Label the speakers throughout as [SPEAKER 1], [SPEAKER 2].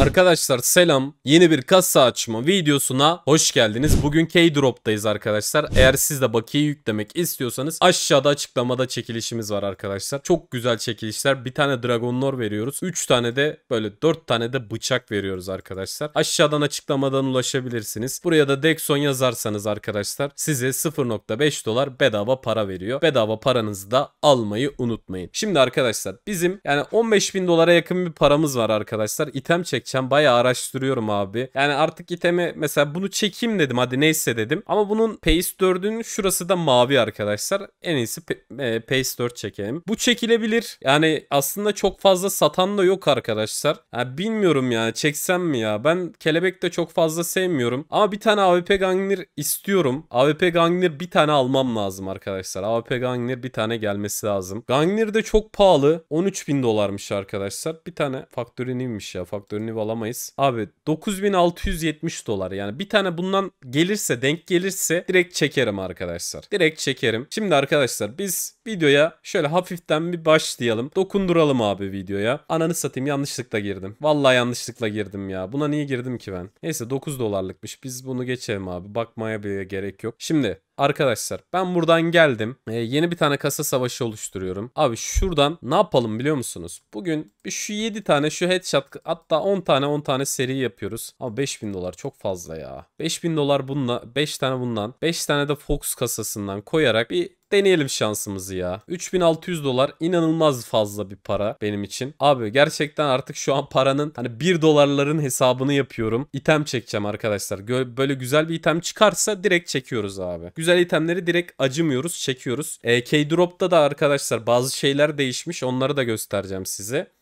[SPEAKER 1] Arkadaşlar selam. Yeni bir kasa açma videosuna hoş geldiniz. Bugün K-Drop'tayız arkadaşlar. Eğer siz de bakiye yüklemek istiyorsanız aşağıda açıklamada çekilişimiz var arkadaşlar. Çok güzel çekilişler. Bir tane Dragon veriyoruz. 3 tane de böyle 4 tane de bıçak veriyoruz arkadaşlar. Aşağıdan açıklamadan ulaşabilirsiniz. Buraya da Dexon yazarsanız arkadaşlar size 0.5 dolar bedava para veriyor. Bedava paranızı da almayı unutmayın. Şimdi arkadaşlar bizim yani 15 bin dolara yakın bir paramız var arkadaşlar. İtem çekeceğim. Bayağı araştırıyorum abi. Yani artık itemi mesela bunu çekeyim dedim hadi neyse dedim. Ama bunun Pace 4'ün şurası da mavi arkadaşlar. En iyisi e, Pace 4 çekelim. Bu çekilebilir. Yani aslında çok fazla satan da yok arkadaşlar. Yani bilmiyorum yani çeksem mi ya. Ben kelebek de çok fazla sevmiyorum. Ama bir tane AWP Gangnir istiyorum. AWP Gangnir bir tane almam lazım arkadaşlar. AWP Gangnir bir tane gelmesi lazım. Gangnir de çok pahalı. 13 bin dolarmış arkadaşlar. Bir tane Factory ya? Factory verimli olamayız. Abi 9670 dolar yani bir tane bundan gelirse denk gelirse direkt çekerim arkadaşlar. Direkt çekerim. Şimdi arkadaşlar biz videoya şöyle hafiften bir başlayalım. Dokunduralım abi videoya. Ananı satayım yanlışlıkla girdim. Vallahi yanlışlıkla girdim ya. Buna niye girdim ki ben? Neyse 9 dolarlıkmış. Biz bunu geçelim abi. Bakmaya bile gerek yok. Şimdi Arkadaşlar ben buradan geldim. Ee, yeni bir tane kasa savaşı oluşturuyorum. Abi şuradan ne yapalım biliyor musunuz? Bugün şu 7 tane şu headshot hatta 10 tane 10 tane seri yapıyoruz. Ama 5000 dolar çok fazla ya. 5000 dolar bununla 5 tane bundan 5 tane de Fox kasasından koyarak bir Deneyelim şansımızı ya. 3600 dolar inanılmaz fazla bir para benim için. Abi gerçekten artık şu an paranın hani 1 dolarların hesabını yapıyorum. İtem çekeceğim arkadaşlar. Böyle güzel bir item çıkarsa direkt çekiyoruz abi. Güzel itemleri direkt acımıyoruz çekiyoruz. E, K-Drop'ta da arkadaşlar bazı şeyler değişmiş. Onları da göstereceğim size.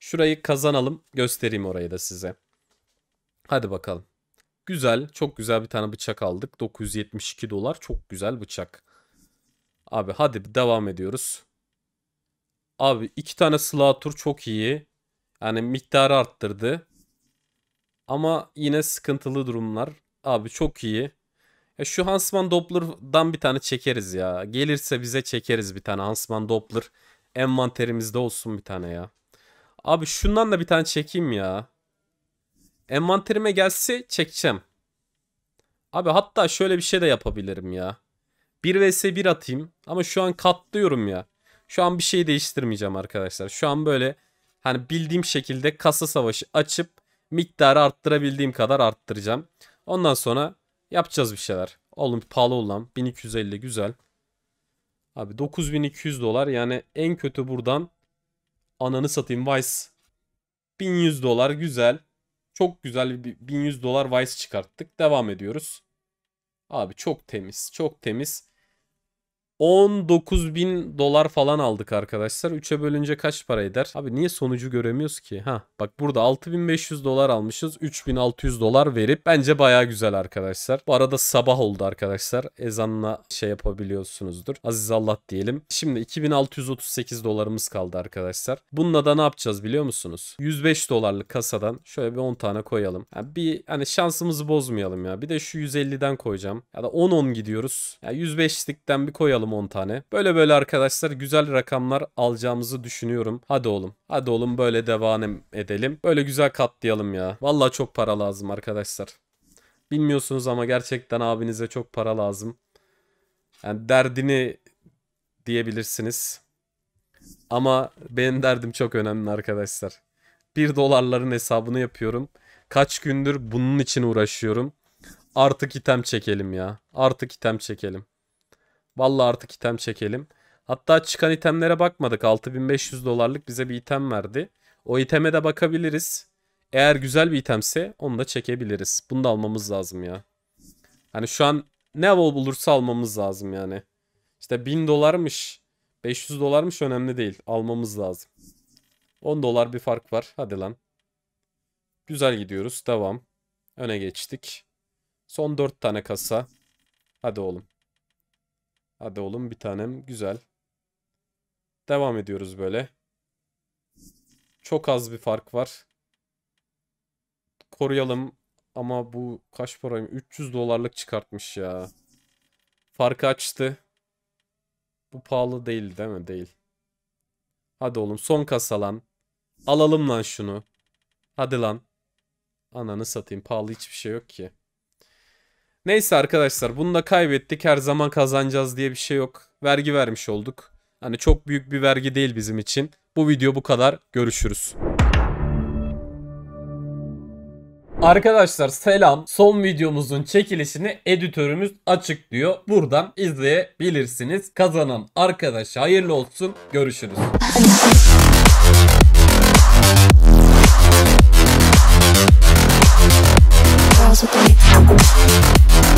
[SPEAKER 1] Şurayı kazanalım. Göstereyim orayı da size. Hadi bakalım. Güzel. Çok güzel bir tane bıçak aldık. 972 dolar. Çok güzel bıçak. Abi hadi devam ediyoruz. Abi iki tane Slatur çok iyi. Yani miktarı arttırdı. Ama yine sıkıntılı durumlar. Abi çok iyi. Ya e şu Hansman Doppler'dan bir tane çekeriz ya. Gelirse bize çekeriz bir tane Hansman Doppler. Envanterimizde olsun bir tane ya. Abi şundan da bir tane çekeyim ya. Envanterime gelse çekeceğim. Abi hatta şöyle bir şey de yapabilirim ya. 1 vs 1 atayım. Ama şu an katlıyorum ya. Şu an bir şey değiştirmeyeceğim arkadaşlar. Şu an böyle hani bildiğim şekilde kasa savaşı açıp miktarı arttırabildiğim kadar arttıracağım. Ondan sonra yapacağız bir şeyler. Oğlum pahalı olan 1250 güzel. Abi 9200 dolar yani en kötü buradan ananı satayım Vice. 1100 dolar güzel. Çok güzel bir 1100 dolar Vice çıkarttık. Devam ediyoruz. Abi çok temiz. Çok temiz. 19 bin dolar falan aldık arkadaşlar. 3'e bölünce kaç para eder? Abi niye sonucu göremiyoruz ki? Ha bak burada 6500 dolar almışız. 3600 dolar verip bence baya güzel arkadaşlar. Bu arada sabah oldu arkadaşlar. Ezanla şey yapabiliyorsunuzdur. Aziz Allah diyelim. Şimdi 2638 dolarımız kaldı arkadaşlar. Bununla da ne yapacağız biliyor musunuz? 105 dolarlık kasadan şöyle bir 10 tane koyalım. Yani bir hani şansımızı bozmayalım ya. Bir de şu 150'den koyacağım. Ya da 10-10 gidiyoruz. Ya yani 105'likten bir koyalım aldım 10 tane. Böyle böyle arkadaşlar güzel rakamlar alacağımızı düşünüyorum. Hadi oğlum. Hadi oğlum böyle devam edelim. Böyle güzel katlayalım ya. Vallahi çok para lazım arkadaşlar. Bilmiyorsunuz ama gerçekten abinize çok para lazım. Yani derdini diyebilirsiniz. Ama benim derdim çok önemli arkadaşlar. 1 dolarların hesabını yapıyorum. Kaç gündür bunun için uğraşıyorum. Artık item çekelim ya. Artık item çekelim. Vallahi artık item çekelim. Hatta çıkan itemlere bakmadık. 6500 dolarlık bize bir item verdi. O iteme de bakabiliriz. Eğer güzel bir itemse onu da çekebiliriz. Bunu da almamız lazım ya. Hani şu an ne vol bulursa almamız lazım yani. İşte 1000 dolarmış, 500 dolarmış önemli değil. Almamız lazım. 10 dolar bir fark var. Hadi lan. Güzel gidiyoruz. Devam. Öne geçtik. Son 4 tane kasa. Hadi oğlum. Hadi oğlum bir tanem. Güzel. Devam ediyoruz böyle. Çok az bir fark var. Koruyalım. Ama bu kaç parayım? 300 dolarlık çıkartmış ya. Farkı açtı. Bu pahalı değil değil mi? Değil. Hadi oğlum son kasa lan. Alalım lan şunu. Hadi lan. Ananı satayım. Pahalı hiçbir şey yok ki. Neyse arkadaşlar bunu da kaybettik her zaman kazanacağız diye bir şey yok. Vergi vermiş olduk. Hani çok büyük bir vergi değil bizim için. Bu video bu kadar. Görüşürüz. Arkadaşlar selam. Son videomuzun çekilişini editörümüz açıklıyor. Buradan izleyebilirsiniz. Kazanan arkadaş hayırlı olsun. Görüşürüz. house with me.